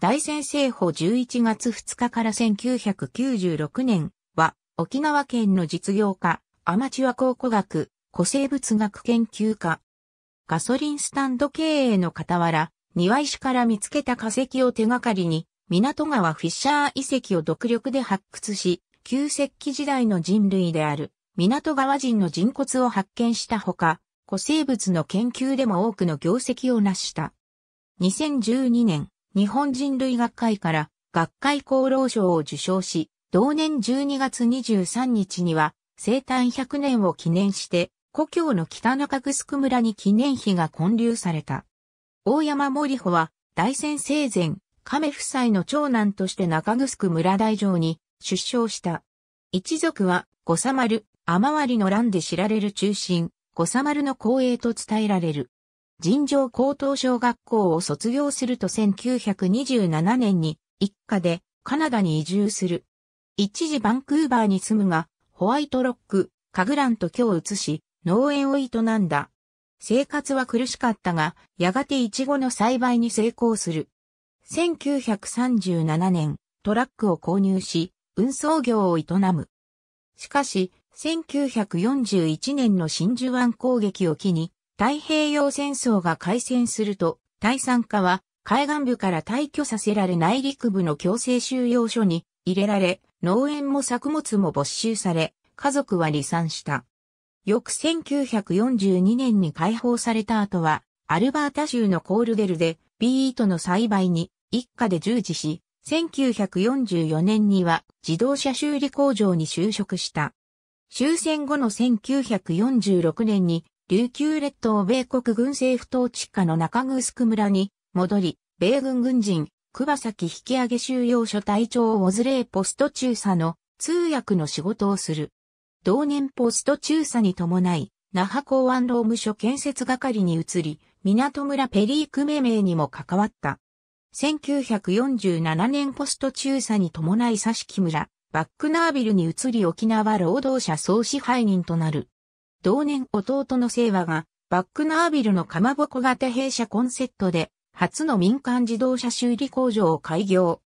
大先生法11月2日から1996年は、沖縄県の実業家、アマチュア考古学、古生物学研究家。ガソリンスタンド経営の傍ら、庭石から見つけた化石を手がかりに、港川フィッシャー遺跡を独力で発掘し、旧石器時代の人類である、港川人の人骨を発見したほか、古生物の研究でも多くの業績を成した。2012年、日本人類学会から学会功労賞を受賞し、同年12月23日には生誕100年を記念して、故郷の北中城村に記念碑が建立された。大山森穂は大戦生前、亀夫妻の長男として中城村大城に出生した。一族は、五三丸、雨割の乱で知られる中心、五三丸の光栄と伝えられる。尋常高等小学校を卒業すると1927年に一家でカナダに移住する。一時バンクーバーに住むが、ホワイトロック、カグランと今日移し、農園を営んだ。生活は苦しかったが、やがてイチゴの栽培に成功する。1937年、トラックを購入し、運送業を営む。しかし、1941年の真珠湾攻撃を機に、太平洋戦争が開戦すると、対産化は海岸部から退去させられ内陸部の強制収容所に入れられ、農園も作物も没収され、家族は離散した。翌1942年に解放された後は、アルバータ州のコールデルでビートの栽培に一家で従事し、1944年には自動車修理工場に就職した。終戦後の1946年に琉球列島米国軍政府統治下の中城村に戻り、米軍軍人、久崎引上げ収容所隊長オズレーポスト中佐の通訳の仕事をする。同年ポスト中佐に伴い、那覇港湾労務所建設係に移り、港村ペリー区。命名にも関わった。1947年ポスト中佐に伴い佐敷村、バックナービルに移り沖縄労働者総支配人となる。同年弟の清和が、バックナービルのかまぼこ型弊社コンセットで、初の民間自動車修理工場を開業。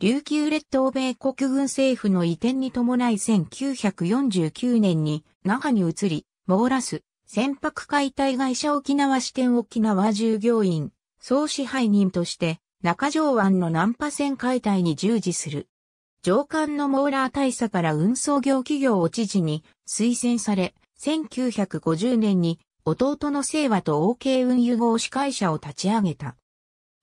琉球列島米国軍政府の移転に伴い1949年に那覇に移り、モーラス、船舶解体会社沖縄支店沖縄従業員、総支配人として、中条湾の南波船解体に従事する。上官のモーラー大佐から運送業企業を知事に推薦され、1950年に弟の清和と OK 運輸合司会社を立ち上げた。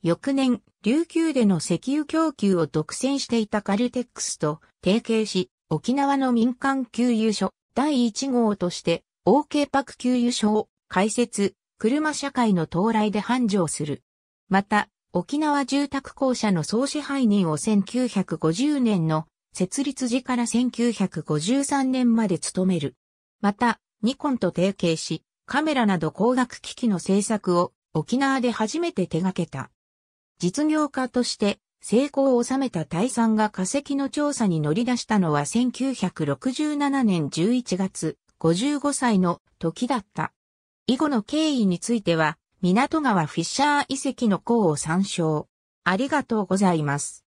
翌年、琉球での石油供給を独占していたカルテックスと提携し、沖縄の民間給油所第1号として OK パク給油所を開設、車社会の到来で繁盛する。また、沖縄住宅公社の総支配人を1950年の設立時から1953年まで務める。また、ニコンと提携し、カメラなど光学機器の製作を沖縄で初めて手掛けた。実業家として成功を収めた大さんが化石の調査に乗り出したのは1967年11月55歳の時だった。以後の経緯については、港川フィッシャー遺跡の項を参照。ありがとうございます。